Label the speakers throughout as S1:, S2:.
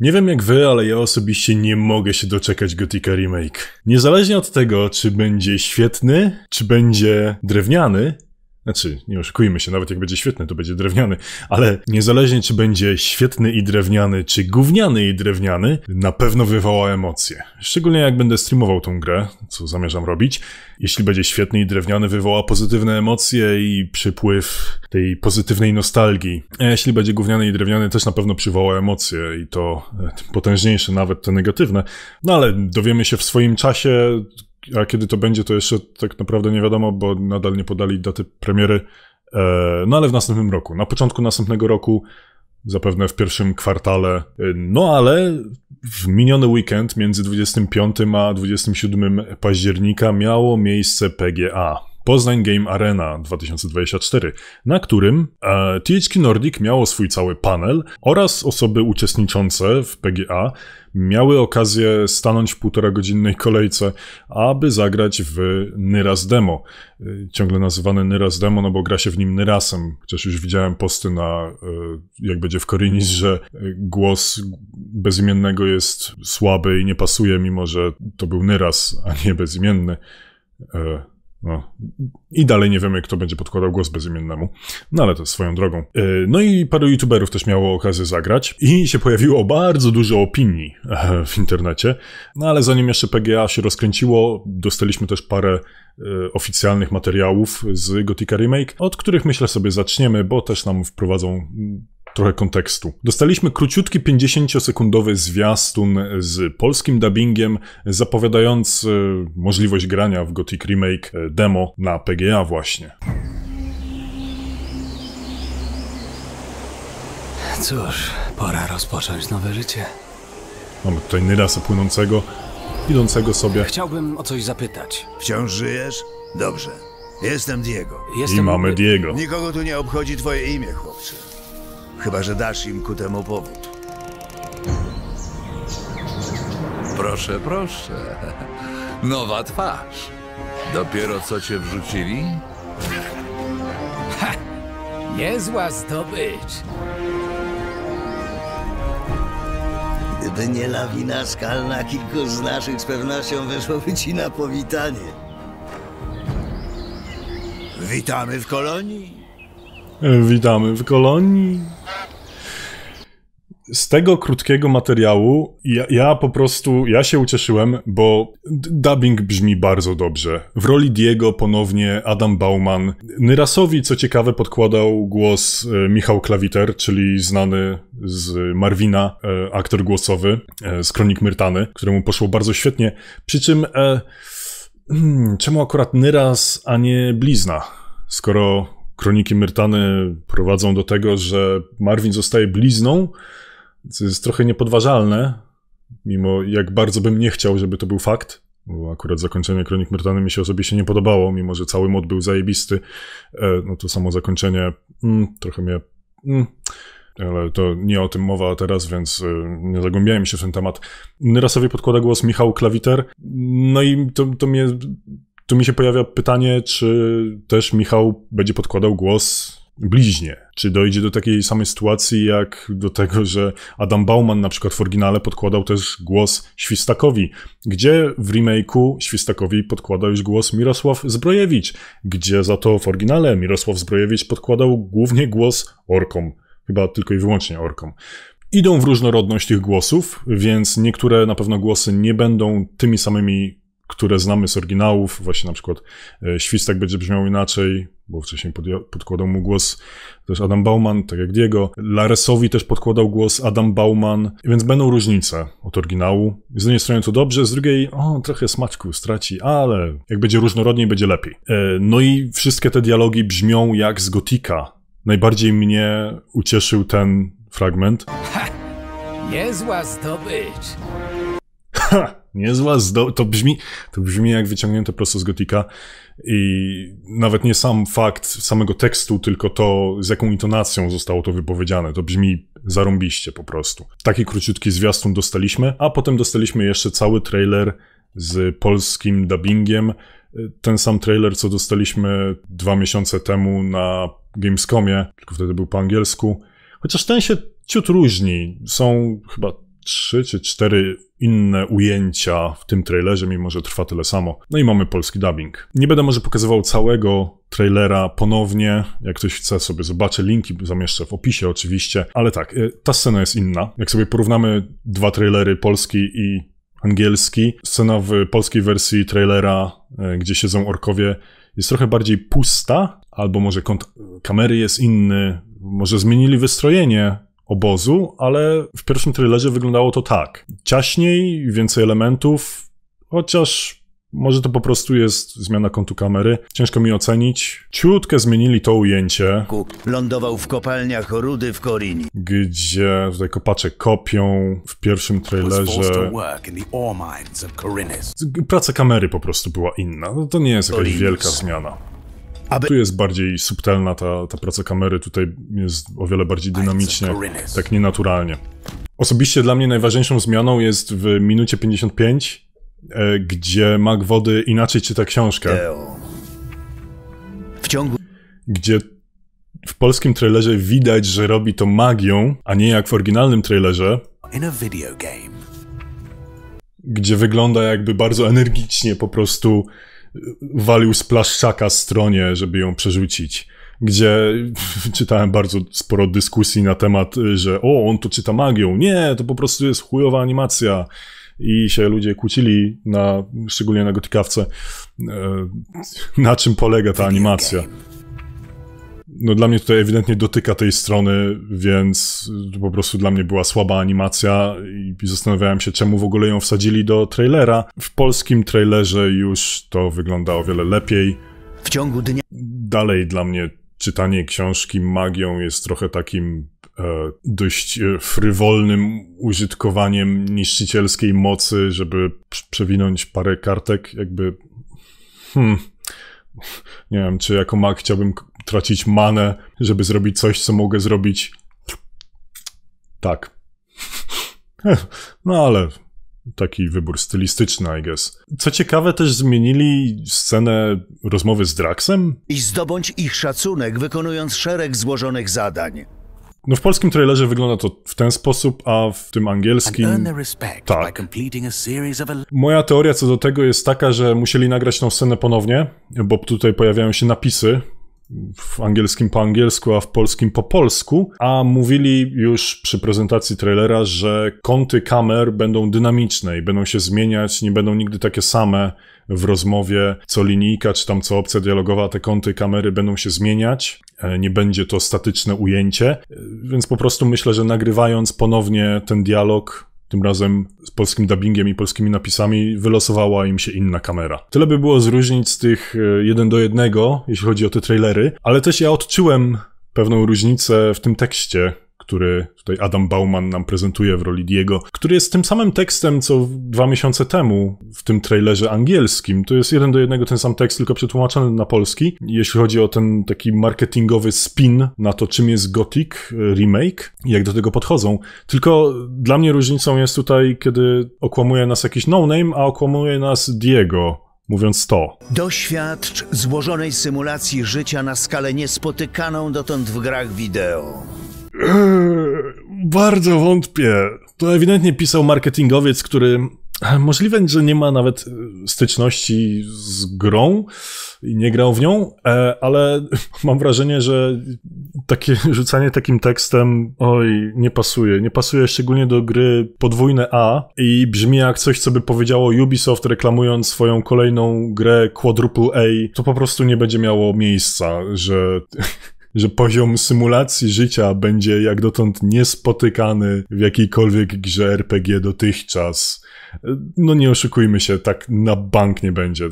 S1: Nie wiem jak wy, ale ja osobiście nie mogę się doczekać Gothica Remake. Niezależnie od tego, czy będzie świetny, czy będzie drewniany, znaczy, nie oszukujmy się, nawet jak będzie świetny, to będzie drewniany, ale niezależnie czy będzie świetny i drewniany, czy gówniany i drewniany, na pewno wywoła emocje. Szczególnie jak będę streamował tą grę, co zamierzam robić. Jeśli będzie świetny i drewniany, wywoła pozytywne emocje i przypływ tej pozytywnej nostalgii. A jeśli będzie gówniany i drewniany, też na pewno przywoła emocje i to e, potężniejsze, nawet te negatywne. No ale dowiemy się w swoim czasie, a kiedy to będzie, to jeszcze tak naprawdę nie wiadomo, bo nadal nie podali daty premiery. E, no ale w następnym roku, na początku następnego roku, zapewne w pierwszym kwartale. E, no ale w miniony weekend między 25 a 27 października miało miejsce PGA. Poznań Game Arena 2024, na którym e, THQ Nordic miało swój cały panel oraz osoby uczestniczące w PGA miały okazję stanąć w półtora godzinnej kolejce, aby zagrać w Nyras Demo. Y, ciągle nazywane Nyras Demo, no bo gra się w nim Nyrasem, chociaż już widziałem posty na, y, jak będzie w Korinis, mm. że y, głos bezimiennego jest słaby i nie pasuje, mimo że to był Nyras, a nie bezimienny. No. I dalej nie wiemy, kto będzie podkładał głos bezimiennemu. No ale to swoją drogą. E, no i paru youtuberów też miało okazję zagrać i się pojawiło bardzo dużo opinii e, w internecie. No ale zanim jeszcze PGA się rozkręciło, dostaliśmy też parę e, oficjalnych materiałów z Gothica Remake, od których myślę sobie zaczniemy, bo też nam wprowadzą trochę kontekstu. Dostaliśmy króciutki 50-sekundowy zwiastun z polskim dubbingiem, zapowiadając e, możliwość grania w Gothic Remake e, demo na PGA właśnie. Cóż, pora rozpocząć nowe życie. Mamy tutaj Nyrasa płynącego, idącego sobie. Chciałbym o coś zapytać. Wciąż żyjesz? Dobrze. Jestem Diego. Jestem... I mamy Diego. Nikogo tu nie obchodzi twoje imię, chłopcze. Chyba, że dasz im ku temu powód. Proszę, proszę. Nowa twarz. Dopiero co cię wrzucili? Ha! Niezła zdobycz. Gdyby nie lawina skalna, kilku z naszych z pewnością weszłoby ci na powitanie. Witamy w kolonii. Witamy w kolonii z tego krótkiego materiału ja, ja, po prostu, ja się ucieszyłem, bo dubbing brzmi bardzo dobrze. W roli Diego ponownie Adam Bauman. Nyrasowi, co ciekawe, podkładał głos e, Michał Klawiter, czyli znany z Marwina, e, aktor głosowy e, z Kronik Myrtany, któremu poszło bardzo świetnie. Przy czym, e, hmm, czemu akurat Nyras, a nie Blizna? Skoro kroniki Myrtany prowadzą do tego, że Marvin zostaje blizną, co jest trochę niepodważalne, mimo jak bardzo bym nie chciał, żeby to był fakt, bo akurat zakończenie Kronik Myrtany mi się osobiście nie podobało, mimo że cały mod był zajebisty, e, no to samo zakończenie mm, trochę mnie... Mm, ale to nie o tym mowa teraz, więc e, nie zagłębiałem się w ten temat. Nyrasowi podkłada głos Michał Klawiter. No i to, to mnie... Tu mi się pojawia pytanie, czy też Michał będzie podkładał głos bliźnie. Czy dojdzie do takiej samej sytuacji, jak do tego, że Adam Bauman na przykład w oryginale podkładał też głos Świstakowi, gdzie w remake'u Świstakowi podkładał już głos Mirosław Zbrojewicz, gdzie za to w oryginale Mirosław Zbrojewicz podkładał głównie głos orkom. Chyba tylko i wyłącznie orkom. Idą w różnorodność tych głosów, więc niektóre na pewno głosy nie będą tymi samymi które znamy z oryginałów, właśnie na przykład e, świstek będzie brzmiał inaczej, bo wcześniej podkładał mu głos też Adam Bauman, tak jak Diego. Laresowi też podkładał głos Adam Bauman, więc będą różnice od oryginału. Z jednej strony to dobrze, z drugiej o, trochę smaczku straci, ale jak będzie różnorodniej, będzie lepiej. E, no i wszystkie te dialogi brzmią jak z Gotika. Najbardziej mnie ucieszył ten fragment. Ha! Niezła zdobycz! Ha! Niezła zdo... To brzmi, to brzmi jak wyciągnięte prosto z gotika i nawet nie sam fakt samego tekstu, tylko to z jaką intonacją zostało to wypowiedziane. To brzmi zarąbiście po prostu. Taki króciutki zwiastun dostaliśmy, a potem dostaliśmy jeszcze cały trailer z polskim dubbingiem. Ten sam trailer, co dostaliśmy dwa miesiące temu na Gamescomie, tylko wtedy był po angielsku. Chociaż ten się ciut różni. Są chyba trzy czy cztery inne ujęcia w tym trailerze, mimo że trwa tyle samo. No i mamy polski dubbing. Nie będę może pokazywał całego trailera ponownie. Jak ktoś chce sobie zobaczę, linki zamieszczę w opisie oczywiście. Ale tak, y, ta scena jest inna. Jak sobie porównamy dwa trailery polski i angielski, scena w polskiej wersji trailera, y, gdzie siedzą orkowie, jest trochę bardziej pusta, albo może kąt kamery jest inny, może zmienili wystrojenie obozu, ale w pierwszym trailerze wyglądało to tak. Ciaśniej, więcej elementów, chociaż może to po prostu jest zmiana kątu kamery. Ciężko mi ocenić. Ciutkę zmienili to ujęcie. Lądował w kopalniach rudy w Korini. Gdzie tutaj kopacze kopią w pierwszym trailerze. Praca kamery po prostu była inna. No to nie jest jakaś wielka zmiana. Aby... Tu jest bardziej subtelna ta, ta praca kamery, tutaj jest o wiele bardziej dynamicznie, tak nienaturalnie. Osobiście dla mnie najważniejszą zmianą jest w minucie 55, e, gdzie mag wody inaczej czyta książkę. W ciągu... Gdzie w polskim trailerze widać, że robi to magią, a nie jak w oryginalnym trailerze. Gdzie wygląda jakby bardzo energicznie po prostu walił z plaszczaka stronie, żeby ją przerzucić. Gdzie czytałem bardzo sporo dyskusji na temat, że o, on to czyta magią. Nie, to po prostu jest chujowa animacja. I się ludzie kłócili, na, szczególnie na gotykawce, e, na czym polega ta animacja no dla mnie tutaj ewidentnie dotyka tej strony, więc po prostu dla mnie była słaba animacja i zastanawiałem się, czemu w ogóle ją wsadzili do trailera. W polskim trailerze już to wygląda o wiele lepiej. W ciągu dnia. Dalej dla mnie czytanie książki magią jest trochę takim e, dość e, frywolnym użytkowaniem niszczycielskiej mocy, żeby przewinąć parę kartek, jakby. Hmm nie wiem, czy jako mag chciałbym tracić manę, żeby zrobić coś, co mogę zrobić tak. No ale taki wybór stylistyczny, I guess. Co ciekawe, też zmienili scenę rozmowy z Draxem. I zdobądź ich szacunek, wykonując szereg złożonych zadań. No w polskim trailerze wygląda to w ten sposób, a w tym angielskim... Tak. Moja teoria co do tego jest taka, że musieli nagrać tą scenę ponownie, bo tutaj pojawiają się napisy w angielskim po angielsku, a w polskim po polsku, a mówili już przy prezentacji trailera, że kąty kamer będą dynamiczne i będą się zmieniać, nie będą nigdy takie same w rozmowie, co linijka czy tam co opcja dialogowa, te kąty kamery będą się zmieniać, e, nie będzie to statyczne ujęcie, e, więc po prostu myślę, że nagrywając ponownie ten dialog tym razem z polskim dubbingiem i polskimi napisami, wylosowała im się inna kamera. Tyle by było z różnic z tych e, jeden do jednego, jeśli chodzi o te trailery, ale też ja odczułem pewną różnicę w tym tekście, który tutaj Adam Bauman nam prezentuje w roli Diego, który jest tym samym tekstem, co dwa miesiące temu w tym trailerze angielskim. To jest jeden do jednego ten sam tekst, tylko przetłumaczony na polski. Jeśli chodzi o ten taki marketingowy spin na to, czym jest Gothic e, remake, jak do tego podchodzą. Tylko dla mnie różnicą jest tutaj, kiedy okłamuje nas jakiś no-name, a okłamuje nas Diego mówiąc to. Doświadcz złożonej symulacji życia na skalę niespotykaną dotąd w grach wideo. Eee, bardzo wątpię. To ewidentnie pisał marketingowiec, który e, możliwe, że nie ma nawet e, styczności z grą i nie grał w nią, e, ale mam wrażenie, że takie rzucanie takim tekstem oj, nie pasuje. Nie pasuje szczególnie do gry podwójne A i brzmi jak coś, co by powiedziało Ubisoft reklamując swoją kolejną grę Quadruple A. To po prostu nie będzie miało miejsca, że że poziom symulacji życia będzie jak dotąd niespotykany w jakiejkolwiek grze RPG dotychczas. No nie oszukujmy się, tak na bank nie będzie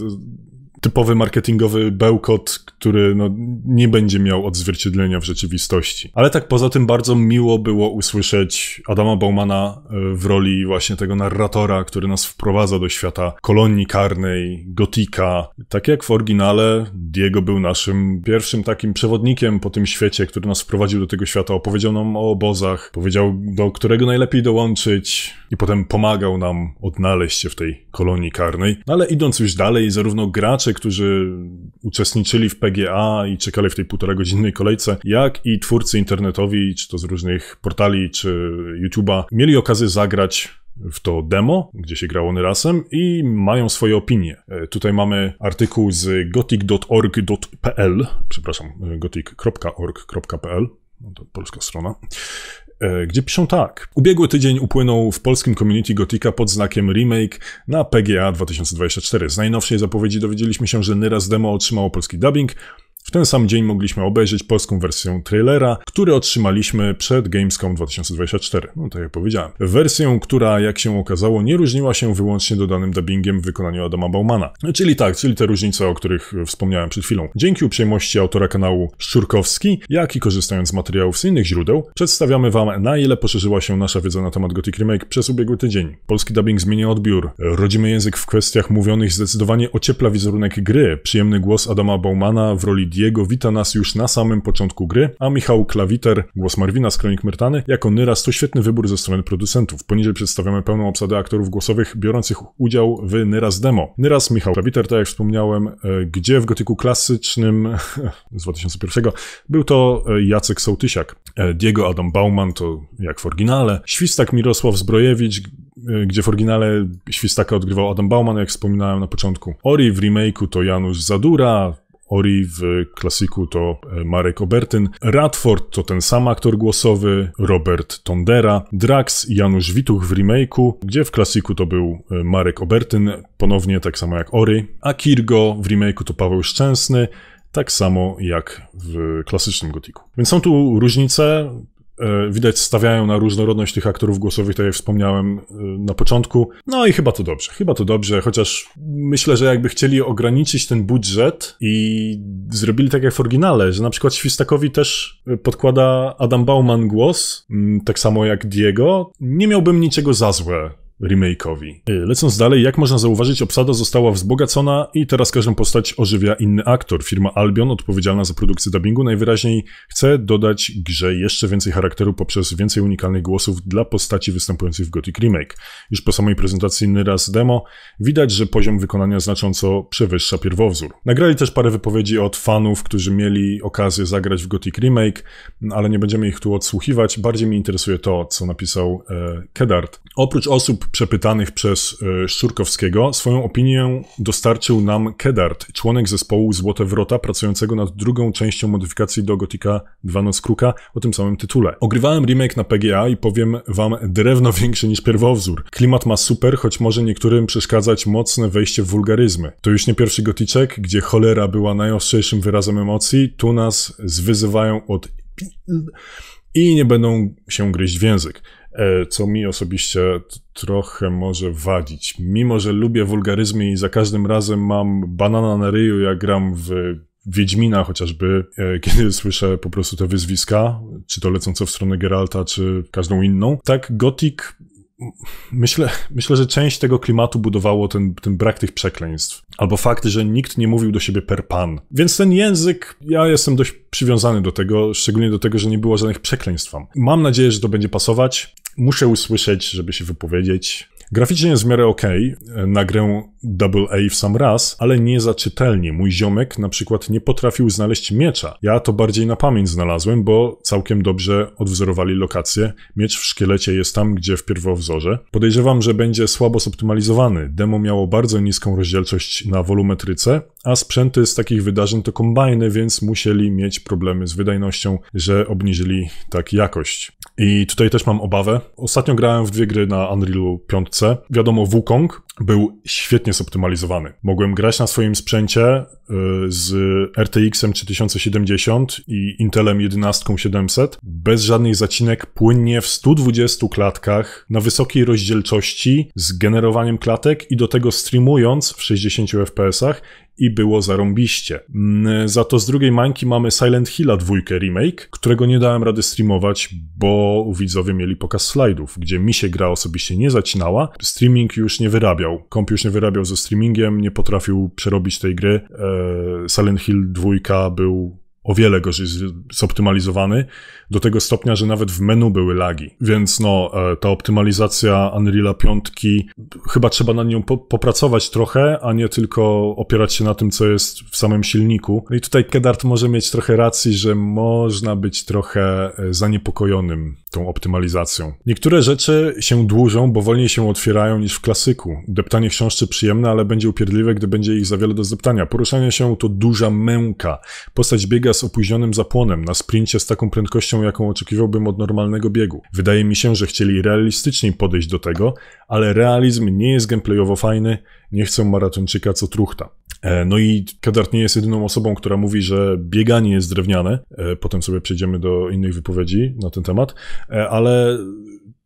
S1: typowy marketingowy bełkot, który no, nie będzie miał odzwierciedlenia w rzeczywistości. Ale tak poza tym bardzo miło było usłyszeć Adama Baumana e, w roli właśnie tego narratora, który nas wprowadza do świata kolonii karnej, gotika. Tak jak w oryginale, Diego był naszym pierwszym takim przewodnikiem po tym świecie, który nas wprowadził do tego świata, opowiedział nam o obozach, powiedział do którego najlepiej dołączyć i potem pomagał nam odnaleźć się w tej kolonii karnej. No ale idąc już dalej, zarówno gracze, którzy uczestniczyli w PGA i czekali w tej półtora godzinnej kolejce, jak i twórcy internetowi, czy to z różnych portali, czy YouTube'a, mieli okazję zagrać w to demo, gdzie się grało razem i mają swoje opinie. E, tutaj mamy artykuł z gothic.org.pl, przepraszam, e, gothic.org.pl, no to polska strona, E, gdzie piszą tak. Ubiegły tydzień upłynął w polskim community Gotika pod znakiem remake na PGA 2024. Z najnowszej zapowiedzi dowiedzieliśmy się, że Nyraz Demo otrzymało polski dubbing, w ten sam dzień mogliśmy obejrzeć polską wersję trailera, który otrzymaliśmy przed Gamescom 2024. No tak jak powiedziałem. Wersję, która jak się okazało nie różniła się wyłącznie dodanym dubbingiem w wykonaniu Adama Baumana. Czyli tak, czyli te różnice, o których e, wspomniałem przed chwilą. Dzięki uprzejmości autora kanału Szczurkowski, jak i korzystając z materiałów z innych źródeł, przedstawiamy wam na ile poszerzyła się nasza wiedza na temat Gothic Remake przez ubiegły tydzień. Polski dubbing zmienia odbiór. Rodzimy język w kwestiach mówionych zdecydowanie ociepla wizerunek gry. Przyjemny głos Adama Baumana w roli Diego wita nas już na samym początku gry, a Michał Klawiter, głos Marwina z Kronik Myrtany, jako Nyras to świetny wybór ze strony producentów. Poniżej przedstawiamy pełną obsadę aktorów głosowych biorących udział w Nyras Demo. Nyras Michał Klawiter, tak jak wspomniałem, e, gdzie w gotyku klasycznym z 2001 był to e, Jacek Sołtysiak. E, Diego Adam Bauman to jak w oryginale. Świstak Mirosław Zbrojewicz, gdzie w oryginale Świstaka odgrywał Adam Bauman, jak wspominałem na początku. Ori w remake'u to Janusz Zadura, Ori w klasiku to e, Marek Obertyn, Radford to ten sam aktor głosowy, Robert Tondera, Drax Janusz Wituch w remake'u, gdzie w klasiku to był e, Marek Obertyn, ponownie tak samo jak Ori, a Kirgo w remake'u to Paweł Szczęsny, tak samo jak w klasycznym gotiku. Więc są tu różnice, E, widać stawiają na różnorodność tych aktorów głosowych, tak jak wspomniałem e, na początku. No i chyba to dobrze, chyba to dobrze, chociaż myślę, że jakby chcieli ograniczyć ten budżet i zrobili tak jak w oryginale, że na przykład Świstakowi też e, podkłada Adam Bauman głos, tak samo jak Diego, nie miałbym niczego za złe remake'owi. Y, lecąc dalej, jak można zauważyć, obsada została wzbogacona i teraz każdą postać ożywia inny aktor. Firma Albion, odpowiedzialna za produkcję dubbingu, najwyraźniej chce dodać grze jeszcze więcej charakteru poprzez więcej unikalnych głosów dla postaci występujących w Gothic Remake. Już po samej prezentacji inny raz demo widać, że poziom wykonania znacząco przewyższa pierwowzór. Nagrali też parę wypowiedzi od fanów, którzy mieli okazję zagrać w Gothic Remake, no, ale nie będziemy ich tu odsłuchiwać. Bardziej mi interesuje to, co napisał e, Kedart. Oprócz osób przepytanych przez e, Szczurkowskiego swoją opinię dostarczył nam Kedart, członek zespołu Złote Wrota, pracującego nad drugą częścią modyfikacji do Gotika 2 Kruka o tym samym tytule. Ogrywałem remake na PGA i powiem wam drewno większe niż pierwowzór. Klimat ma super, choć może niektórym przeszkadzać mocne wejście w wulgaryzmy. To już nie pierwszy goticzek, gdzie cholera była najostrzejszym wyrazem emocji, tu nas zwyzywają od i nie będą się gryźć w język. E, co mi osobiście trochę może wadzić. Mimo, że lubię wulgaryzmy i za każdym razem mam banana na ryju, jak gram w Wiedźmina chociażby, e, kiedy słyszę po prostu te wyzwiska, czy to lecące w stronę Geralta, czy każdą inną. Tak, Gothic Myślę, myślę, że część tego klimatu budowało ten, ten brak tych przekleństw. Albo fakt, że nikt nie mówił do siebie per pan. Więc ten język, ja jestem dość przywiązany do tego, szczególnie do tego, że nie było żadnych przekleństw. Mam nadzieję, że to będzie pasować. Muszę usłyszeć, żeby się wypowiedzieć. Graficznie jest w miarę ok, na grę AA w sam raz, ale nie za czytelnie. Mój ziomek na przykład nie potrafił znaleźć miecza. Ja to bardziej na pamięć znalazłem, bo całkiem dobrze odwzorowali lokację. Miecz w szkielecie jest tam, gdzie w pierwowzorze. Podejrzewam, że będzie słabo zoptymalizowany. Demo miało bardzo niską rozdzielczość na wolumetryce, a sprzęty z takich wydarzeń to kombajny, więc musieli mieć problemy z wydajnością, że obniżyli tak jakość. I tutaj też mam obawę. Ostatnio grałem w dwie gry na Unreal 5. Wiadomo, Wukong był świetnie zoptymalizowany. Mogłem grać na swoim sprzęcie y, z RTX-em 3070 i Intelem 11700 bez żadnych zacinek, płynnie w 120 klatkach na wysokiej rozdzielczości z generowaniem klatek i do tego streamując w 60 fps i było zarąbiście. Mm, za to z drugiej mańki mamy Silent Hilla dwójkę remake, którego nie dałem rady streamować, bo widzowie mieli pokaz slajdów, gdzie mi się gra osobiście nie zacinała, streaming już nie wyrabiał wyrabiał. nie wyrabiał ze streamingiem, nie potrafił przerobić tej gry. E, Silent Hill 2 był o wiele gorzej zoptymalizowany, do tego stopnia, że nawet w menu były lagi. Więc no, e, ta optymalizacja Unreal'a 5, chyba trzeba nad nią po popracować trochę, a nie tylko opierać się na tym, co jest w samym silniku. No i tutaj Kedart może mieć trochę racji, że można być trochę e, zaniepokojonym tą optymalizacją. Niektóre rzeczy się dłużą, bo wolniej się otwierają niż w klasyku. Deptanie książczy przyjemne, ale będzie upierdliwe, gdy będzie ich za wiele do zdeptania. Poruszanie się to duża męka. Postać biega z opóźnionym zapłonem, na sprincie z taką prędkością, jaką oczekiwałbym od normalnego biegu. Wydaje mi się, że chcieli realistyczniej podejść do tego, ale realizm nie jest gameplayowo fajny, nie chcą maratończyka, co truchta. E, no i Kadart nie jest jedyną osobą, która mówi, że bieganie jest drewniane. E, potem sobie przejdziemy do innych wypowiedzi na ten temat, e, ale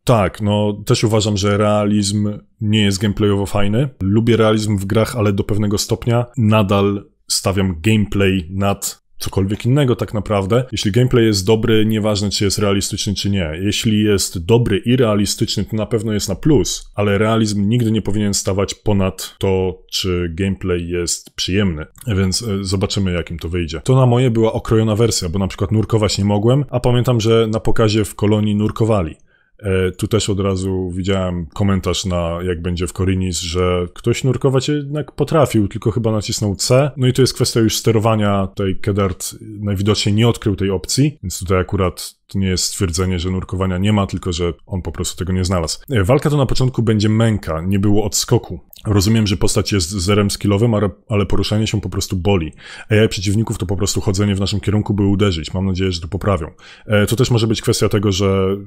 S1: tak, no też uważam, że realizm nie jest gameplayowo fajny. Lubię realizm w grach, ale do pewnego stopnia nadal stawiam gameplay nad cokolwiek innego tak naprawdę. Jeśli gameplay jest dobry, nieważne czy jest realistyczny czy nie. Jeśli jest dobry i realistyczny, to na pewno jest na plus, ale realizm nigdy nie powinien stawać ponad to, czy gameplay jest przyjemny. Więc e, zobaczymy, jakim to wyjdzie. To na moje była okrojona wersja, bo na przykład nurkować nie mogłem, a pamiętam, że na pokazie w kolonii nurkowali. E, tu też od razu widziałem komentarz na jak będzie w Korinis, że ktoś nurkować jednak potrafił, tylko chyba nacisnął C. No i to jest kwestia już sterowania tej Kedart najwidoczniej nie odkrył tej opcji, więc tutaj akurat to nie jest stwierdzenie, że nurkowania nie ma, tylko że on po prostu tego nie znalazł. E, walka to na początku będzie męka, nie było odskoku. Rozumiem, że postać jest zerem skillowym, ale poruszanie się po prostu boli. AI przeciwników to po prostu chodzenie w naszym kierunku, by uderzyć. Mam nadzieję, że to poprawią. E, to też może być kwestia tego, że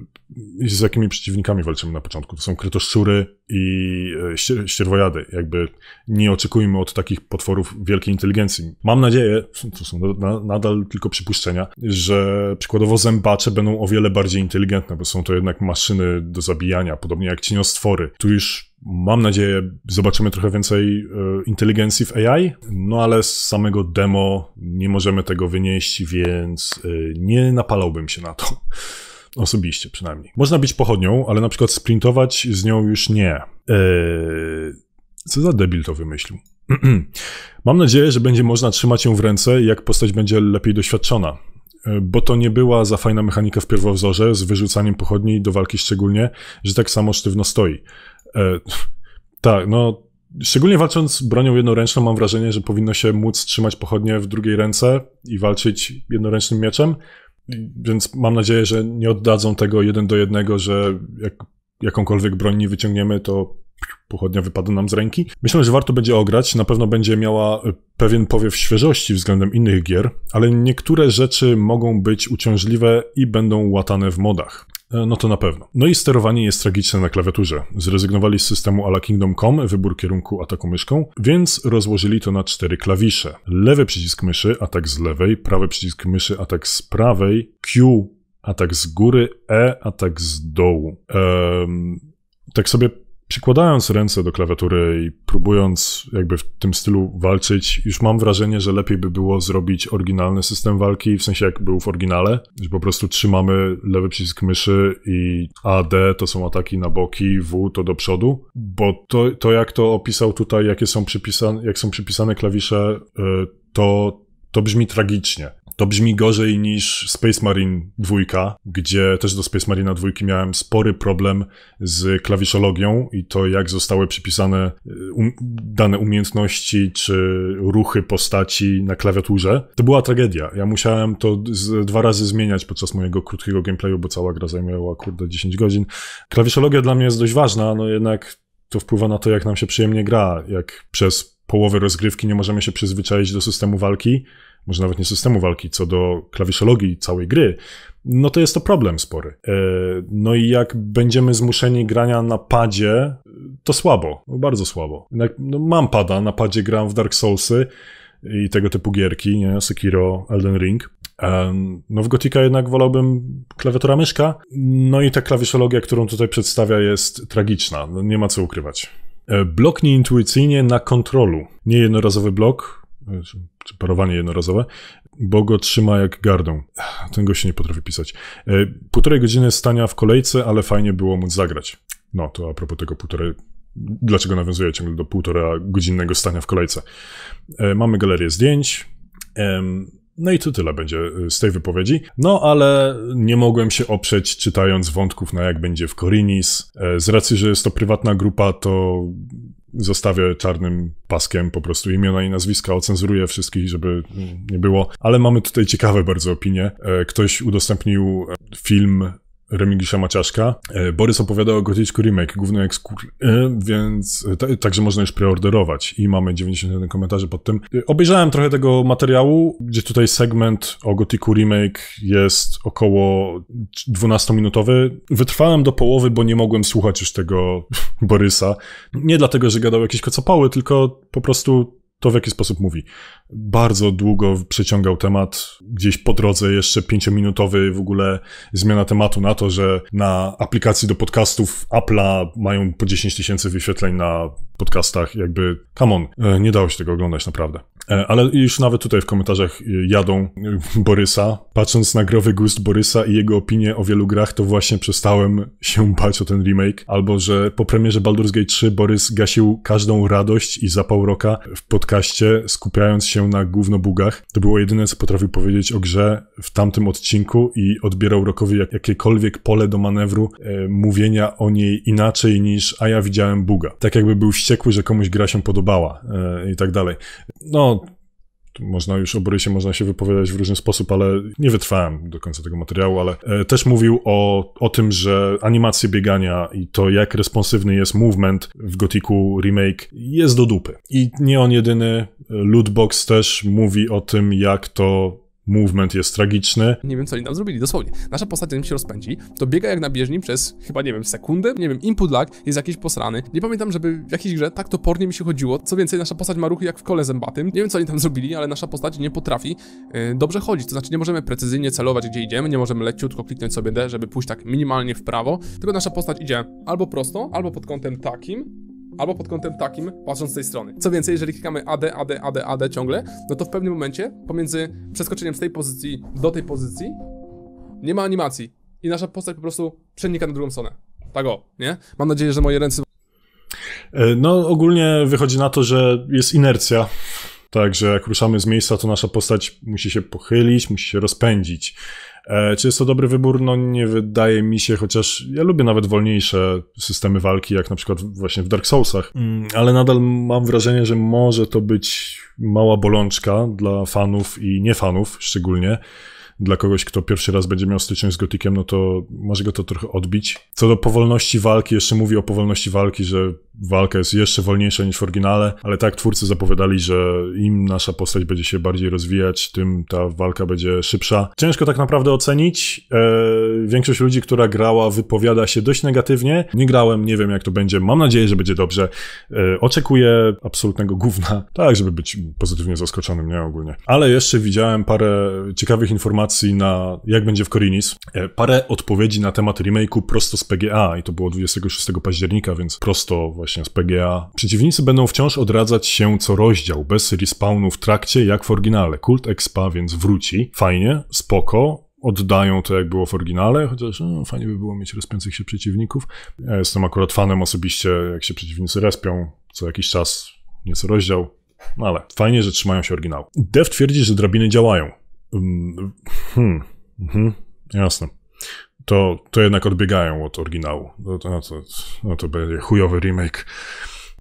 S1: z jakimi przeciwnikami walczymy na początku. To są krytoszczury i e, ścierwojady. Jakby nie oczekujmy od takich potworów wielkiej inteligencji. Mam nadzieję, to są nadal tylko przypuszczenia, że przykładowo zębacze będą o wiele bardziej inteligentne, bo są to jednak maszyny do zabijania, podobnie jak cieniostwory. Tu już mam nadzieję zobaczymy trochę więcej y, inteligencji w AI, no ale z samego demo nie możemy tego wynieść, więc y, nie napalałbym się na to. Osobiście przynajmniej. Można być pochodnią, ale na przykład sprintować z nią już nie. E, co za debil to wymyślił? Mam nadzieję, że będzie można trzymać ją w ręce i jak postać będzie lepiej doświadczona. E, bo to nie była za fajna mechanika w pierwowzorze z wyrzucaniem pochodni do walki szczególnie, że tak samo sztywno stoi. E, tak, no szczególnie walcząc bronią jednoręczną mam wrażenie, że powinno się móc trzymać pochodnie w drugiej ręce i walczyć jednoręcznym mieczem, więc mam nadzieję, że nie oddadzą tego jeden do jednego, że jak jakąkolwiek broń nie wyciągniemy, to pochodnia wypada nam z ręki. Myślę, że warto będzie ograć. Na pewno będzie miała y, pewien powiew świeżości względem innych gier, ale niektóre rzeczy mogą być uciążliwe i będą łatane w modach. E, no to na pewno. No i sterowanie jest tragiczne na klawiaturze. Zrezygnowali z systemu ala Kingdom Come, wybór kierunku ataku myszką, więc rozłożyli to na cztery klawisze. Lewy przycisk myszy, atak z lewej, prawy przycisk myszy, atak z prawej, Q, atak z góry, E, atak z dołu. Ehm, tak sobie przykładając ręce do klawiatury i próbując jakby w tym stylu walczyć, już mam wrażenie, że lepiej by było zrobić oryginalny system walki, w sensie jak był w oryginale, że po prostu trzymamy lewy przycisk myszy i A, D to są ataki na boki, W to do przodu, bo to, to jak to opisał tutaj, jakie są przypisane, jak są przypisane klawisze, y, to, to brzmi tragicznie. To brzmi gorzej niż Space Marine 2, gdzie też do Space Marina 2 miałem spory problem z klawiszologią i to jak zostały przypisane y, um dane umiejętności czy ruchy postaci na klawiaturze. To była tragedia. Ja musiałem to dwa razy zmieniać podczas mojego krótkiego gameplayu, bo cała gra zajmowała kurde 10 godzin. Klawiszologia dla mnie jest dość ważna, no jednak to wpływa na to, jak nam się przyjemnie gra, jak przez połowę rozgrywki nie możemy się przyzwyczaić do systemu walki, może nawet nie systemu walki, co do klawiszologii całej gry, no to jest to problem spory. E, no i jak będziemy zmuszeni grania na padzie, to słabo, bardzo słabo. No mam pada, na padzie gram w Dark Soulsy i tego typu gierki, nie? Sekiro, Elden Ring. E, no w Gotika jednak wolałbym klawiatura myszka, no i ta klawiszologia, którą tutaj przedstawia jest tragiczna, no nie ma co ukrywać. E, blok nieintuicyjnie na kontrolu. Niejednorazowy blok, czy, parowanie jednorazowe, bo go trzyma jak gardą. Ten się nie potrafi pisać. E, półtorej godziny stania w kolejce, ale fajnie było móc zagrać. No, to a propos tego półtorej, dlaczego nawiązuję ciągle do półtora godzinnego stania w kolejce. E, mamy galerię zdjęć. No i to tyle będzie e, z tej wypowiedzi. No ale nie mogłem się oprzeć czytając wątków na jak będzie w Korinis. Z racji, że jest to prywatna grupa, to zostawię czarnym paskiem po prostu imiona i nazwiska, ocenzuruję wszystkich, żeby nie było. Ale mamy tutaj ciekawe bardzo opinie. E, ktoś udostępnił e, film Remigisza Maciaszka. E, Borys opowiadał o gotycku Remake, główny ekskur, e, więc e, także można już preorderować i mamy 91 komentarzy pod tym. Obejrzałem trochę tego materiału, gdzie tutaj segment o Gothicu Remake jest około 12-minutowy. Wytrwałem do połowy, bo nie mogłem słuchać już tego Borysa. Nie dlatego, że gadał jakieś kocopały, tylko po prostu to, w jaki sposób mówi bardzo długo przeciągał temat, gdzieś po drodze jeszcze pięciominutowy w ogóle zmiana tematu na to, że na aplikacji do podcastów Apple'a mają po 10 tysięcy wyświetleń na podcastach, jakby come on, e, nie dało się tego oglądać naprawdę. E, ale już nawet tutaj w komentarzach e, jadą Borysa. Patrząc na growy gust Borysa i jego opinie o wielu grach, to właśnie przestałem się bać o ten remake. Albo, że po premierze Baldur's Gate 3 Borys gasił każdą radość i zapał roka w podcaście, skupiając się się na głównobugach. To było jedyne, co potrafił powiedzieć o grze w tamtym odcinku i odbierał Rokowi jak, jakiekolwiek pole do manewru e, mówienia o niej inaczej niż a ja widziałem buga. Tak jakby był wściekły, że komuś gra się podobała e, i tak dalej. No, można już o Borysie można się wypowiadać w różny sposób, ale nie wytrwałem do końca tego materiału, ale e, też mówił o, o tym, że animacje biegania i to, jak responsywny jest movement w Gotiku remake jest do dupy. I nie on jedyny, e, Lootbox też mówi o tym, jak to movement jest tragiczny. Nie wiem, co oni tam zrobili, dosłownie. Nasza postać, zanim się rozpędzi, to biega jak na bieżni przez chyba, nie wiem, sekundę, nie wiem, input lag, jest jakiś posrany. Nie pamiętam, żeby w jakiejś grze tak topornie mi się chodziło. Co więcej, nasza postać ma ruchy jak w kole zębatym. Nie wiem, co oni tam zrobili, ale nasza postać nie potrafi yy, dobrze chodzić. To znaczy, nie możemy precyzyjnie celować, gdzie idziemy, nie możemy leciutko kliknąć sobie D, żeby pójść tak minimalnie w prawo, tylko nasza postać idzie albo prosto, albo pod kątem takim, albo pod kątem takim, patrząc z tej strony. Co więcej, jeżeli klikamy AD, AD, AD, AD ciągle, no to w pewnym momencie pomiędzy przeskoczeniem z tej pozycji do tej pozycji nie ma animacji i nasza postać po prostu przenika na drugą stronę. Tak o, nie? Mam nadzieję, że moje ręce... E, no ogólnie wychodzi na to, że jest inercja. Także jak ruszamy z miejsca, to nasza postać musi się pochylić, musi się rozpędzić. E, czy jest to dobry wybór? No nie wydaje mi się, chociaż ja lubię nawet wolniejsze systemy walki, jak na przykład właśnie w Dark Soulsach, mm, ale nadal mam wrażenie, że może to być mała bolączka dla fanów i niefanów szczególnie, dla kogoś, kto pierwszy raz będzie miał styczność z gotikiem, no to może go to trochę odbić. Co do powolności walki, jeszcze mówi o powolności walki, że walka jest jeszcze wolniejsza niż w oryginale, ale tak twórcy zapowiadali, że im nasza postać będzie się bardziej rozwijać, tym ta walka będzie szybsza. Ciężko tak naprawdę ocenić. Eee, większość ludzi, która grała, wypowiada się dość negatywnie. Nie grałem, nie wiem jak to będzie. Mam nadzieję, że będzie dobrze. Eee, oczekuję absolutnego gówna, tak żeby być pozytywnie zaskoczonym, nie ogólnie. Ale jeszcze widziałem parę ciekawych informacji informacji na jak będzie w Korinis, e, parę odpowiedzi na temat remake'u prosto z PGA i to było 26 października, więc prosto właśnie z PGA. Przeciwnicy będą wciąż odradzać się co rozdział, bez respawnu w trakcie jak w oryginale. Kult Expa więc wróci. Fajnie, spoko, oddają to, jak było w oryginale, chociaż no, fajnie by było mieć respiących się przeciwników. Ja e, jestem akurat fanem osobiście, jak się przeciwnicy respią, co jakiś czas nieco rozdział, no ale fajnie, że trzymają się oryginału. Dev twierdzi, że drabiny działają. Mm, hmm, hmm, jasne. To, to jednak odbiegają od oryginału. No to, no to, no to będzie chujowy remake.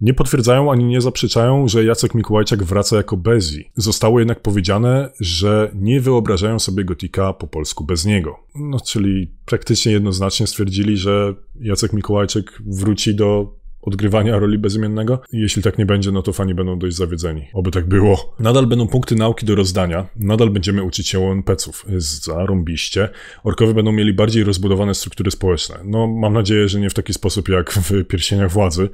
S1: Nie potwierdzają ani nie zaprzeczają, że Jacek Mikołajczak wraca jako Bezi. Zostało jednak powiedziane, że nie wyobrażają sobie Gotika po polsku bez niego. No czyli praktycznie jednoznacznie stwierdzili, że Jacek Mikołajczak wróci do odgrywania roli bezimiennego. Jeśli tak nie będzie, no to fani będą dość zawiedzeni. Oby tak było. Nadal będą punkty nauki do rozdania, nadal będziemy uczyć się onp ów Zarąbiście. Orkowie będą mieli bardziej rozbudowane struktury społeczne. No, mam nadzieję, że nie w taki sposób jak w pierścieniach władzy.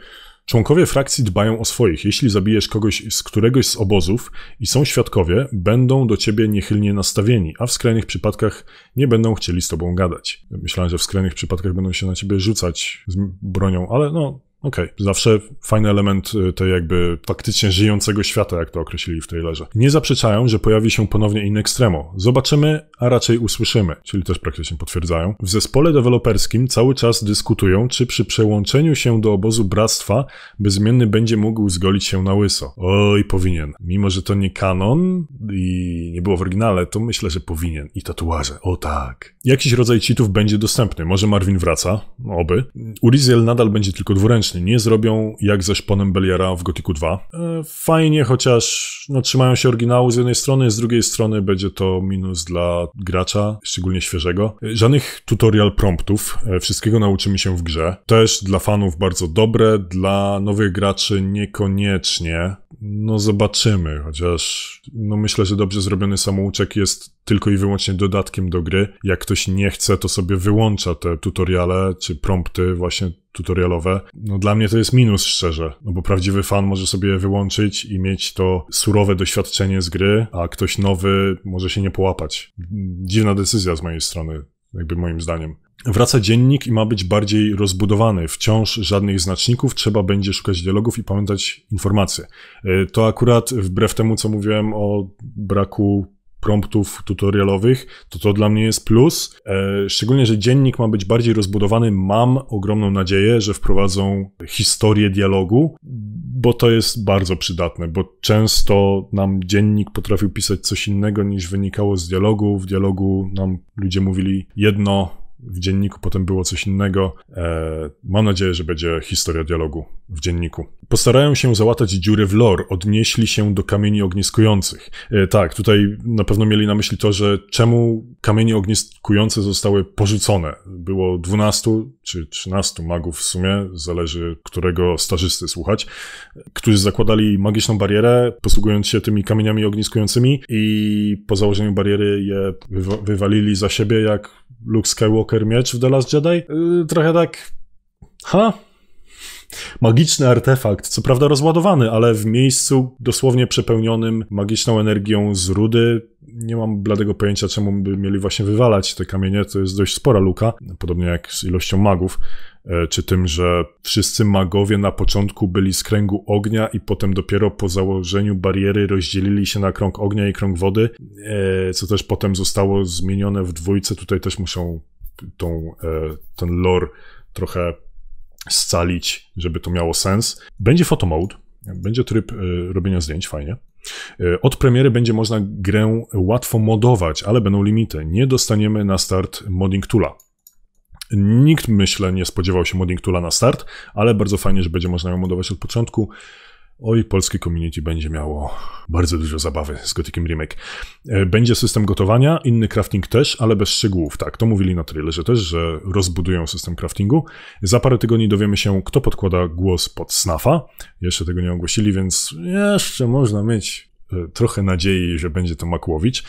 S1: Członkowie frakcji dbają o swoich. Jeśli zabijesz kogoś z któregoś z obozów i są świadkowie, będą do ciebie niechylnie nastawieni, a w skrajnych przypadkach nie będą chcieli z tobą gadać. Myślałem, że w skrajnych przypadkach będą się na ciebie rzucać z bronią, ale no, Okej, okay. zawsze fajny element y, tej jakby faktycznie żyjącego świata, jak to określili w trailerze. Nie zaprzeczają, że pojawi się ponownie In ekstremo. Zobaczymy, a raczej usłyszymy, czyli też praktycznie potwierdzają. W zespole deweloperskim cały czas dyskutują, czy przy przełączeniu się do obozu Bractwa bezmienny będzie mógł zgolić się na łyso. Oj, powinien. Mimo, że to nie kanon i nie było w oryginale, to myślę, że powinien. I tatuaże, o tak. Jakiś rodzaj cheatów będzie dostępny. Może Marvin wraca, oby. Uriziel nadal będzie tylko dwuręczny, faktycznie nie zrobią, jak ze szponem Beliara w Gotiku 2. E, fajnie, chociaż no, trzymają się oryginału z jednej strony, z drugiej strony będzie to minus dla gracza, szczególnie świeżego. E, żadnych tutorial promptów, e, wszystkiego nauczymy się w grze. Też dla fanów bardzo dobre, dla nowych graczy niekoniecznie. No zobaczymy, chociaż no myślę, że dobrze zrobiony samouczek jest tylko i wyłącznie dodatkiem do gry. Jak ktoś nie chce, to sobie wyłącza te tutoriale czy prompty właśnie tutorialowe. No dla mnie to jest minus szczerze, no bo prawdziwy fan może sobie wyłączyć i mieć to surowe doświadczenie z gry, a ktoś nowy może się nie połapać. Dziwna decyzja z mojej strony, jakby moim zdaniem. Wraca dziennik i ma być bardziej rozbudowany. Wciąż żadnych znaczników, trzeba będzie szukać dialogów i pamiętać informacje. Y, to akurat wbrew temu, co mówiłem o braku promptów tutorialowych, to to dla mnie jest plus. E, szczególnie, że dziennik ma być bardziej rozbudowany. Mam ogromną nadzieję, że wprowadzą historię dialogu, bo to jest bardzo przydatne, bo często nam dziennik potrafił pisać coś innego niż wynikało z dialogu. W dialogu nam ludzie mówili jedno, w dzienniku potem było coś innego. E, mam nadzieję, że będzie historia dialogu w dzienniku. Postarają się załatać dziury w lore, odnieśli się do kamieni ogniskujących. E, tak, tutaj na pewno mieli na myśli to, że czemu kamienie ogniskujące zostały porzucone. Było 12 czy 13 magów w sumie, zależy którego starzysty słuchać, którzy zakładali magiczną barierę, posługując się tymi kamieniami ogniskującymi i po założeniu bariery je wywa wywalili za siebie jak Luke Skywalker Skywalker miecz w The Last Jedi. Yy, trochę tak. Ha? Magiczny artefakt, co prawda rozładowany, ale w miejscu dosłownie przepełnionym magiczną energią z rudy. Nie mam bladego pojęcia, czemu by mieli właśnie wywalać te kamienie. To jest dość spora luka, podobnie jak z ilością magów, e, czy tym, że wszyscy magowie na początku byli z kręgu ognia i potem dopiero po założeniu bariery rozdzielili się na krąg ognia i krąg wody, e, co też potem zostało zmienione w dwójce. Tutaj też muszą tą, e, ten lore trochę scalić, żeby to miało sens. Będzie mode, będzie tryb e, robienia zdjęć, fajnie. E, od premiery będzie można grę łatwo modować, ale będą limity. Nie dostaniemy na start modding toola. Nikt, myślę, nie spodziewał się modding toola na start, ale bardzo fajnie, że będzie można ją modować od początku. Oj, polskie community będzie miało bardzo dużo zabawy z gotykiem Remake. E, będzie system gotowania, inny crafting też, ale bez szczegółów, tak. To mówili na trailerze też, że rozbudują system craftingu. Za parę tygodni dowiemy się, kto podkłada głos pod Snafa. Jeszcze tego nie ogłosili, więc jeszcze można mieć E, trochę nadziei, że będzie to makłowić,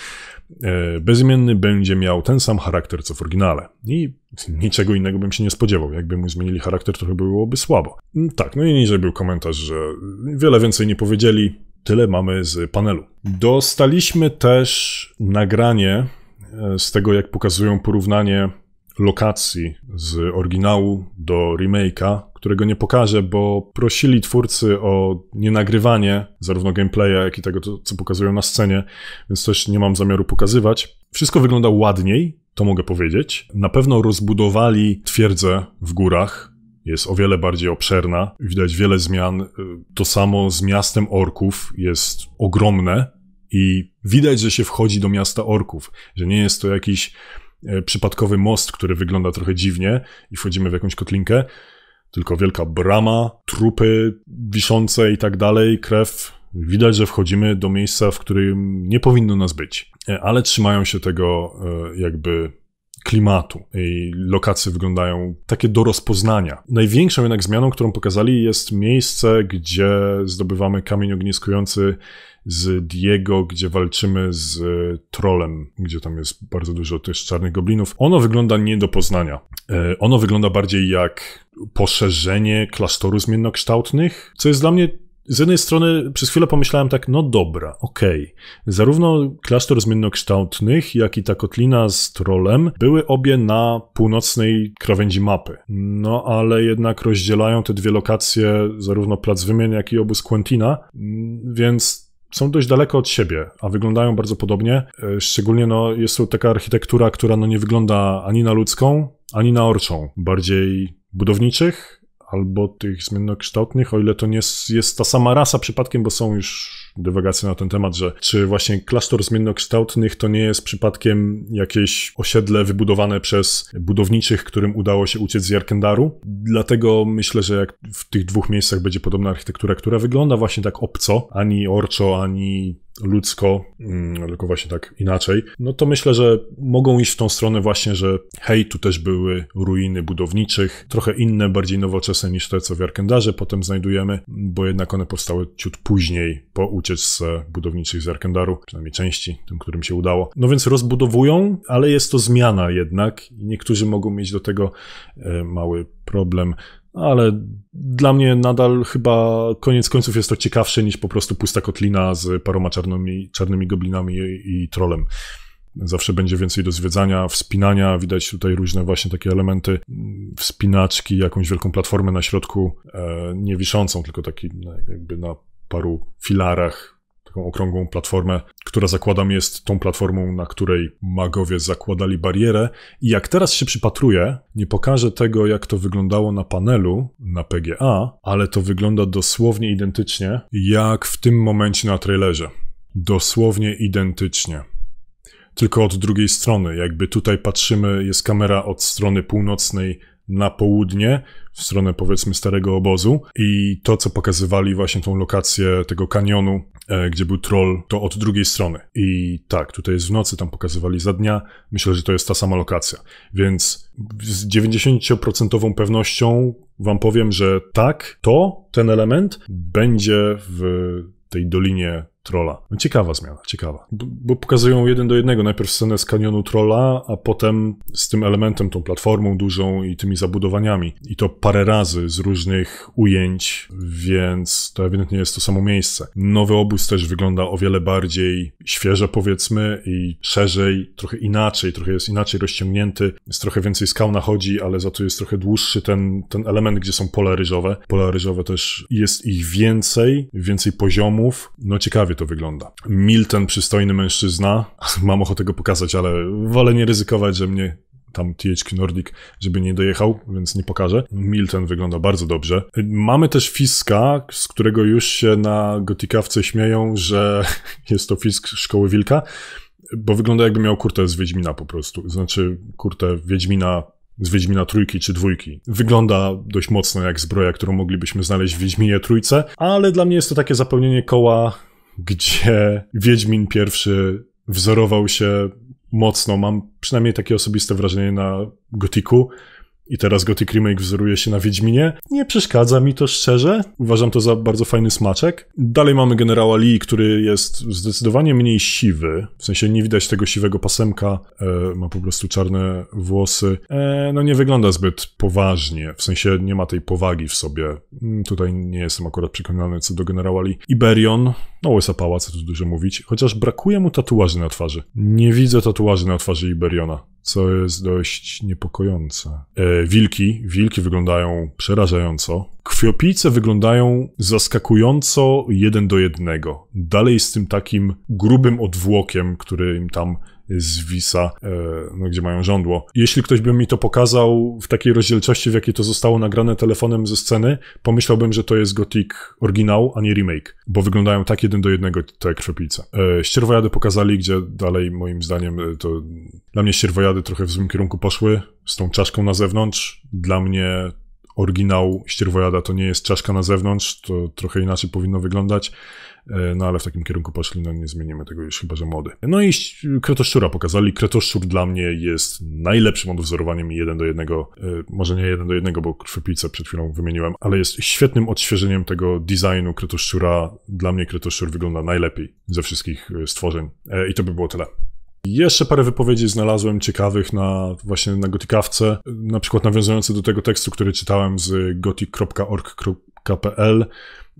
S1: e, bezimienny będzie miał ten sam charakter co w oryginale. I niczego innego bym się nie spodziewał. Jakby mu zmienili charakter, trochę byłoby słabo. Mm, tak, no i niżej był komentarz, że wiele więcej nie powiedzieli. Tyle mamy z panelu. Dostaliśmy też nagranie e, z tego, jak pokazują porównanie lokacji z oryginału do remake'a którego nie pokażę, bo prosili twórcy o nienagrywanie zarówno gameplaya, jak i tego, co pokazują na scenie, więc też nie mam zamiaru pokazywać. Wszystko wygląda ładniej, to mogę powiedzieć. Na pewno rozbudowali twierdzę w górach, jest o wiele bardziej obszerna, widać wiele zmian. To samo z miastem orków jest ogromne i widać, że się wchodzi do miasta orków, że nie jest to jakiś e, przypadkowy most, który wygląda trochę dziwnie i wchodzimy w jakąś kotlinkę, tylko wielka brama, trupy wiszące i tak dalej, krew. Widać, że wchodzimy do miejsca, w którym nie powinno nas być, e, ale trzymają się tego e, jakby klimatu i lokacje wyglądają takie do rozpoznania. Największą jednak zmianą, którą pokazali jest miejsce, gdzie zdobywamy kamień ogniskujący z Diego, gdzie walczymy z e, trolem, gdzie tam jest bardzo dużo też czarnych goblinów. Ono wygląda nie do poznania. E, ono wygląda bardziej jak poszerzenie klasztoru zmiennokształtnych, co jest dla mnie z jednej strony przez chwilę pomyślałem tak, no dobra, okej. Okay. Zarówno klasztor zmiennokształtnych, jak i ta kotlina z trolem były obie na północnej krawędzi mapy. No ale jednak rozdzielają te dwie lokacje, zarówno plac wymian, jak i obóz Quentina, mm, więc są dość daleko od siebie, a wyglądają bardzo podobnie. E, szczególnie no, jest to taka architektura, która no, nie wygląda ani na ludzką, ani na orczą. Bardziej budowniczych, albo tych zmiennokształtnych, o ile to nie jest, jest ta sama rasa przypadkiem, bo są już dywagacje na ten temat, że czy właśnie klasztor zmiennokształtnych to nie jest przypadkiem jakieś osiedle wybudowane przez budowniczych, którym udało się uciec z Jarkendaru. Dlatego myślę, że jak w tych dwóch miejscach będzie podobna architektura, która wygląda właśnie tak obco, ani orczo, ani ludzko, mm, tylko właśnie tak inaczej, no to myślę, że mogą iść w tą stronę właśnie, że hej, tu też były ruiny budowniczych, trochę inne, bardziej nowoczesne niż te, co w Arkendarze potem znajdujemy, bo jednak one powstały ciut później, po ucieczce budowniczych z Arkendaru, przynajmniej części, tym, którym się udało. No więc rozbudowują, ale jest to zmiana jednak. Niektórzy mogą mieć do tego e, mały problem ale dla mnie nadal chyba koniec końców jest to ciekawsze niż po prostu pusta kotlina z paroma czarnymi, czarnymi goblinami i, i trolem. Zawsze będzie więcej do zwiedzania, wspinania. Widać tutaj różne właśnie takie elementy wspinaczki, jakąś wielką platformę na środku, e, nie wiszącą, tylko taki no, jakby na paru filarach taką okrągłą platformę, która zakładam jest tą platformą, na której magowie zakładali barierę. I jak teraz się przypatruję, nie pokażę tego, jak to wyglądało na panelu na PGA, ale to wygląda dosłownie identycznie, jak w tym momencie na trailerze. Dosłownie identycznie tylko od drugiej strony. Jakby tutaj patrzymy, jest kamera od strony północnej na południe, w stronę powiedzmy starego obozu i to, co pokazywali właśnie tą lokację tego kanionu E, gdzie był troll, to od drugiej strony. I tak, tutaj jest w nocy, tam pokazywali za dnia. Myślę, że to jest ta sama lokacja. Więc z 90% pewnością wam powiem, że tak, to, ten element będzie w tej dolinie trola. No, ciekawa zmiana, ciekawa. Bo, bo, pokazują jeden do jednego najpierw scenę z kanionu trola, a potem z tym elementem, tą platformą dużą i tymi zabudowaniami. I to parę razy z różnych ujęć, więc to ewidentnie jest to samo miejsce. Nowy obóz też wygląda o wiele bardziej świeżo, powiedzmy, i szerzej, trochę inaczej, trochę jest inaczej rozciągnięty. Jest trochę więcej skał na chodzi ale za to jest trochę dłuższy ten, ten element, gdzie są pole ryżowe. Pola ryżowe też jest ich więcej, więcej poziomów. No ciekawie ciekawie to wygląda. Milton, przystojny mężczyzna, mam ochotę go pokazać, ale wolę nie ryzykować, że mnie tam THQ Nordic, żeby nie dojechał, więc nie pokażę. Milton wygląda bardzo dobrze. Mamy też Fiska, z którego już się na gotikawce śmieją, że jest to Fisk Szkoły Wilka, bo wygląda jakby miał kurtę z Wiedźmina po prostu. Znaczy kurtę Wiedźmina z Wiedźmina trójki czy dwójki. Wygląda dość mocno jak zbroja, którą moglibyśmy znaleźć w Wiedźminie trójce, ale dla mnie jest to takie zapełnienie koła gdzie Wiedźmin pierwszy wzorował się mocno, mam przynajmniej takie osobiste wrażenie na gotiku, i teraz Gothic Remake wzoruje się na Wiedźminie. Nie przeszkadza mi to szczerze. Uważam to za bardzo fajny smaczek. Dalej mamy generała Lee, który jest zdecydowanie mniej siwy. W sensie nie widać tego siwego pasemka. E, ma po prostu czarne włosy. E, no nie wygląda zbyt poważnie. W sensie nie ma tej powagi w sobie. Mm, tutaj nie jestem akurat przekonany co do generała Lee. Iberion. No łysa pała, co tu dużo mówić. Chociaż brakuje mu tatuaży na twarzy. Nie widzę tatuaży na twarzy Iberiona co jest dość niepokojące. E, wilki, wilki wyglądają przerażająco. Krwiopijce wyglądają zaskakująco jeden do jednego. Dalej z tym takim grubym odwłokiem, który im tam z Visa, e, no, gdzie mają żądło. Jeśli ktoś by mi to pokazał w takiej rozdzielczości, w jakiej to zostało nagrane telefonem ze sceny, pomyślałbym, że to jest Gothic oryginał, a nie remake, bo wyglądają tak jeden do jednego te krwopijce. E, ścierwojady pokazali, gdzie dalej moim zdaniem e, to... Dla mnie ścierwojady trochę w złym kierunku poszły, z tą czaszką na zewnątrz. Dla mnie oryginał ścierwojada to nie jest czaszka na zewnątrz, to trochę inaczej powinno wyglądać, e, no ale w takim kierunku poszli, no nie zmienimy tego już chyba, że mody. No i kretoszczura pokazali, kretoszczur dla mnie jest najlepszym odwzorowaniem jeden do jednego, e, może nie jeden do jednego, bo krwiopijce przed chwilą wymieniłem, ale jest świetnym odświeżeniem tego designu kretoszczura, dla mnie kretoszczur wygląda najlepiej ze wszystkich e, stworzeń i to by było tyle. Jeszcze parę wypowiedzi znalazłem ciekawych na właśnie na Gotikawce, na przykład nawiązujące do tego tekstu, który czytałem z gotik.org.pl,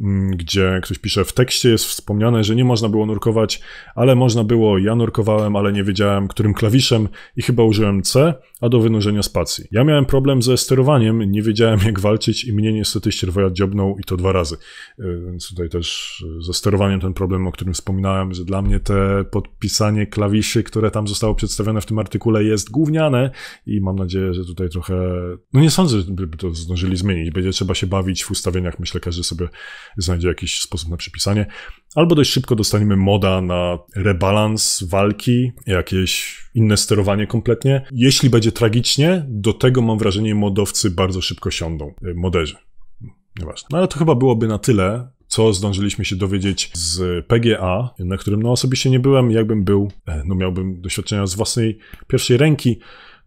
S1: mm, gdzie ktoś pisze, w tekście jest wspomniane, że nie można było nurkować, ale można było, ja nurkowałem, ale nie wiedziałem, którym klawiszem i chyba użyłem C, a do wynurzenia spacji. Ja miałem problem ze sterowaniem, nie wiedziałem jak walczyć i mnie niestety ścierwojad dziobnął i to dwa razy. E, więc tutaj też e, ze sterowaniem ten problem, o którym wspominałem, że dla mnie te podpisanie klawiszy, które tam zostało przedstawione w tym artykule jest gówniane i mam nadzieję, że tutaj trochę, no nie sądzę, żeby to zdążyli zmienić. Będzie trzeba się bawić w ustawieniach, myślę każdy sobie znajdzie jakiś sposób na przypisanie. Albo dość szybko dostaniemy moda na rebalans walki, jakieś inne sterowanie kompletnie. Jeśli będzie tragicznie, do tego mam wrażenie modowcy bardzo szybko siądą, y, moderzy. Nieważne. No ale to chyba byłoby na tyle, co zdążyliśmy się dowiedzieć z PGA, na którym no osobiście nie byłem. Jakbym był, e, no miałbym doświadczenia z własnej pierwszej ręki.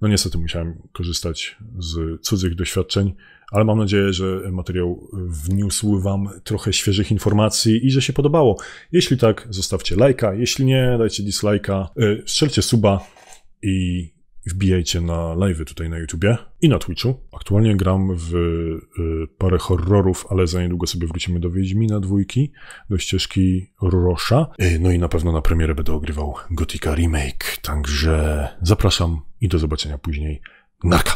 S1: No niestety musiałem korzystać z cudzych doświadczeń, ale mam nadzieję, że materiał wniósł Wam trochę świeżych informacji i że się podobało. Jeśli tak, zostawcie lajka, jeśli nie, dajcie dislajka, e, strzelcie suba, i wbijajcie na live tutaj na YouTubie i na Twitchu. Aktualnie gram w y, parę horrorów, ale za niedługo sobie wrócimy do Wiedźmina dwójki, do ścieżki Rosza. Y, no i na pewno na premierę będę ogrywał Gotika Remake, także zapraszam i do zobaczenia później. Narka!